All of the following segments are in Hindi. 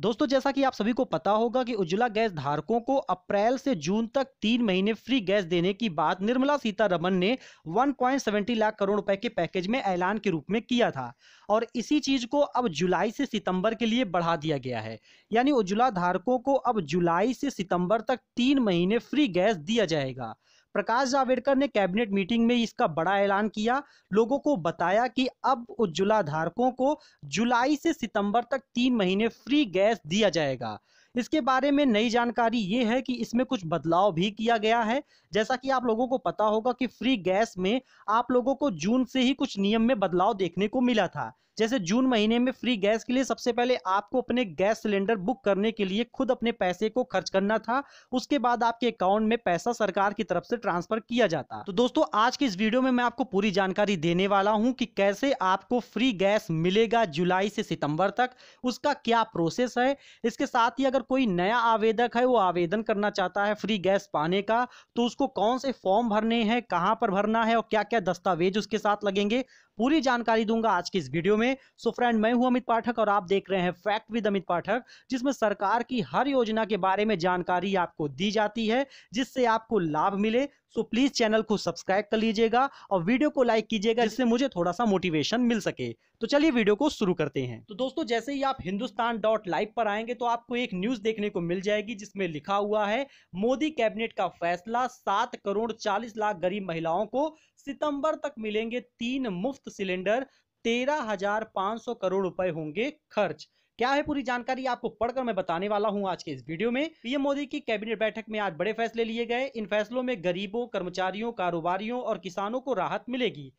दोस्तों जैसा कि आप सभी को पता होगा कि उज्ज्वला गैस धारकों को अप्रैल से जून तक तीन महीने फ्री गैस देने की बात निर्मला सीतारमन ने 1.70 लाख करोड़ रुपए के पैकेज में ऐलान के रूप में किया था और इसी चीज को अब जुलाई से सितंबर के लिए बढ़ा दिया गया है यानी उज्ज्वला धारकों को अब जुलाई से सितंबर तक तीन महीने फ्री गैस दिया जाएगा प्रकाश जावड़ेकर ने कैबिनेट मीटिंग में इसका बड़ा ऐलान किया लोगों को बताया कि अब उज्ज्वला धारकों को जुलाई से सितंबर तक तीन महीने फ्री गैस दिया जाएगा इसके बारे में नई जानकारी ये है कि इसमें कुछ बदलाव भी किया गया है जैसा कि आप लोगों को पता होगा कि फ्री गैस में आप लोगों को जून से ही कुछ नियम में बदलाव देखने को मिला था जैसे जून महीने में फ्री गैस के लिए सबसे पहले आपको अपने गैस सिलेंडर बुक करने के लिए खुद अपने पैसे को खर्च करना था उसके बाद आपके अकाउंट में पैसा सरकार की तरफ से ट्रांसफर किया जाता तो दोस्तों आज की इस वीडियो में मैं आपको पूरी जानकारी देने वाला हूं कि कैसे आपको फ्री गैस मिलेगा जुलाई से सितंबर तक उसका क्या प्रोसेस है इसके साथ ही अगर अगर कोई नया आवेदक है वो आवेदन करना चाहता है फ्री गैस पाने का तो उसको कौन से फॉर्म भरने हैं कहां पर भरना है और क्या क्या दस्तावेज उसके साथ लगेंगे पूरी जानकारी दूंगा आज की इस वीडियो में सो फ्रेंड मैं हूं अमित पाठक और आप देख रहे हैं फैक्ट विद अमित पाठक जिसमें सरकार की हर योजना के बारे में जानकारी आपको दी जाती है जिससे आपको लाभ मिले सो प्लीज चैनल को सब्सक्राइब कर लीजिएगा और वीडियो को लाइक कीजिएगा जिससे मुझे थोड़ा सा मोटिवेशन मिल सके तो चलिए वीडियो को शुरू करते हैं तो दोस्तों जैसे ही आप हिंदुस्तान डॉट लाइव पर आएंगे तो आपको एक न्यूज देखने को मिल जाएगी जिसमें लिखा हुआ है मोदी कैबिनेट का फैसला सात करोड़ चालीस लाख गरीब महिलाओं को सितंबर तक मिलेंगे तीन मुफ्त सिलेंडर तेरह हजार पांच सौ करोड़ रुपए होंगे खर्च क्या है पूरी जानकारी आपको पढ़कर मैं बताने वाला हूं आज के इस वीडियो में पीएम मोदी की कैबिनेट बैठक में आज बड़े फैसले लिए गए इन फैसलों में गरीबों कर्मचारियों कारोबारियों और किसानों को राहत मिलेगी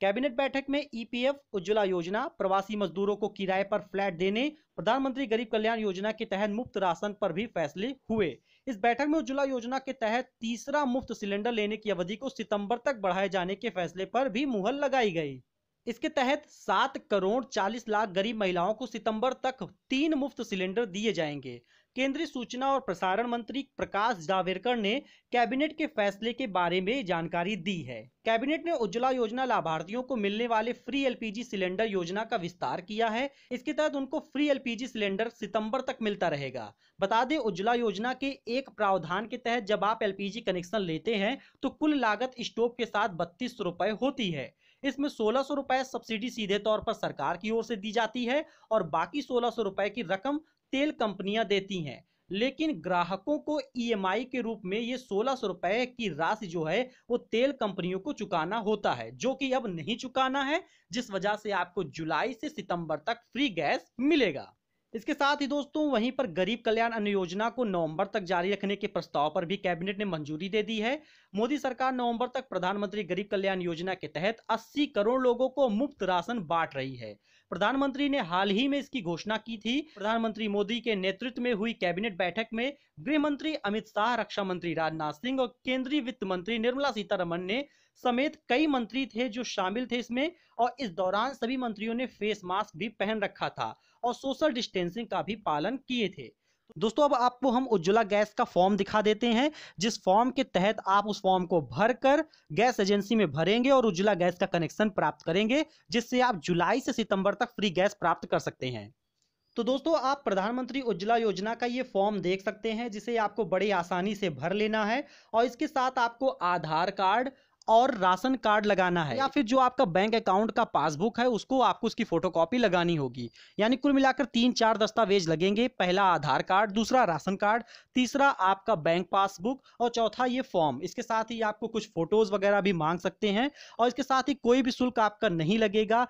कैबिनेट बैठक में ईपीएफ उज्ज्वला योजना प्रवासी मजदूरों को किराए पर फ्लैट देने प्रधानमंत्री गरीब कल्याण योजना के तहत मुफ्त राशन पर भी फैसले हुए इस बैठक में उज्ज्वला योजना के तहत तीसरा मुफ्त सिलेंडर लेने की अवधि को सितंबर तक बढ़ाए जाने के फैसले पर भी मुहर लगाई गई इसके तहत सात करोड़ चालीस लाख गरीब महिलाओं को सितंबर तक तीन मुफ्त सिलेंडर दिए जाएंगे केंद्रीय सूचना और प्रसारण मंत्री प्रकाश जावड़ेकर ने कैबिनेट के फैसले के बारे में जानकारी दी है कैबिनेट ने उज्ज्वला योजना लाभार्थियों को मिलने वाले फ्री एलपीजी सिलेंडर योजना का विस्तार किया है इसके तहत उनको फ्री एलपीजी सिलेंडर सितंबर तक मिलता रहेगा बता दें उज्ज्वला योजना के एक प्रावधान के तहत जब आप एलपीजी कनेक्शन लेते हैं तो कुल लागत स्टोव के साथ बत्तीस रुपए होती है इसमें सोलह सौ रुपए सब्सिडी सीधे तौर पर सरकार की ओर से दी जाती है और बाकी सोलह सौ रुपए की रकम तेल कंपनियां देती हैं लेकिन ग्राहकों को ईएमआई e के रूप में ये सोलह सौ रुपए की राशि जो है वो तेल कंपनियों को चुकाना होता है जो कि अब नहीं चुकाना है जिस वजह से आपको जुलाई से सितंबर तक फ्री गैस मिलेगा इसके साथ ही दोस्तों वहीं पर गरीब कल्याण अन्न योजना को नवंबर तक जारी रखने के प्रस्ताव पर भी कैबिनेट ने मंजूरी दे दी है मोदी सरकार नवंबर तक प्रधानमंत्री गरीब कल्याण योजना के तहत 80 करोड़ लोगों को मुफ्त राशन बांट रही है प्रधानमंत्री ने हाल ही में इसकी घोषणा की थी प्रधानमंत्री मोदी के नेतृत्व में हुई कैबिनेट बैठक में गृह मंत्री अमित शाह रक्षा मंत्री राजनाथ सिंह और केंद्रीय वित्त मंत्री निर्मला सीतारमन ने समेत कई मंत्री थे जो शामिल थे इसमें और इस दौरान सभी मंत्रियों ने फेस मास्क भी पहन रखा था और सोशल डिस्टेंसिंग का भी पालन किए थे तो दोस्तों अब आपको हम उज्ज्वला गैस का फॉर्म दिखा देते हैं जिस फॉर्म के तहत आप उस फॉर्म को भरकर गैस एजेंसी में भरेंगे और उज्ज्वला गैस का कनेक्शन प्राप्त करेंगे जिससे आप जुलाई से सितंबर तक फ्री गैस प्राप्त कर सकते हैं तो दोस्तों आप प्रधानमंत्री उज्ज्वला योजना का ये फॉर्म देख सकते हैं जिसे आपको बड़ी आसानी से भर लेना है और इसके साथ आपको आधार कार्ड और राशन कार्ड लगाना है या फिर जो आपका बैंक अकाउंट का पासबुक है उसको आपको उसकी फोटोकॉपी लगानी होगी यानी कुल मिलाकर तीन चार दस्तावेज लगेंगे पहला आधार कार्ड दूसरा राशन कार्ड तीसरा आपका बैंक पासबुक और चौथा ये फॉर्म इसके साथ ही आपको कुछ फोटोज वगैरह भी मांग सकते हैं और इसके साथ ही कोई भी शुल्क आपका नहीं लगेगा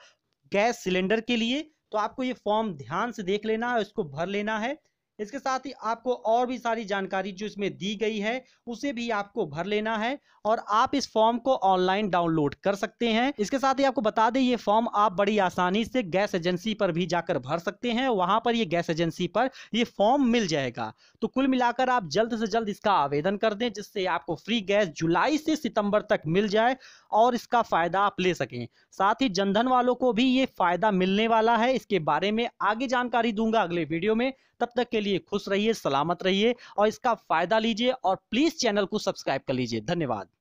गैस सिलेंडर के लिए तो आपको ये फॉर्म ध्यान से देख लेना है इसको भर लेना है इसके साथ ही आपको और भी सारी जानकारी जो इसमें दी गई है उसे भी आपको भर लेना है और आप इस फॉर्म को ऑनलाइन डाउनलोड कर सकते हैं इसके साथ ही आपको बता दें ये फॉर्म आप बड़ी आसानी से गैस एजेंसी पर भी जाकर भर सकते हैं वहां पर ये गैस एजेंसी पर ये फॉर्म मिल जाएगा तो कुल मिलाकर आप जल्द से जल्द इसका आवेदन कर दें जिससे आपको फ्री गैस जुलाई से सितंबर तक मिल जाए और इसका फायदा आप ले सकें साथ ही जनधन वालों को भी ये फायदा मिलने वाला है इसके बारे में आगे जानकारी दूंगा अगले वीडियो में तब तक के लिए खुश रहिए सलामत रहिए और इसका फायदा लीजिए और प्लीज चैनल को सब्सक्राइब कर लीजिए धन्यवाद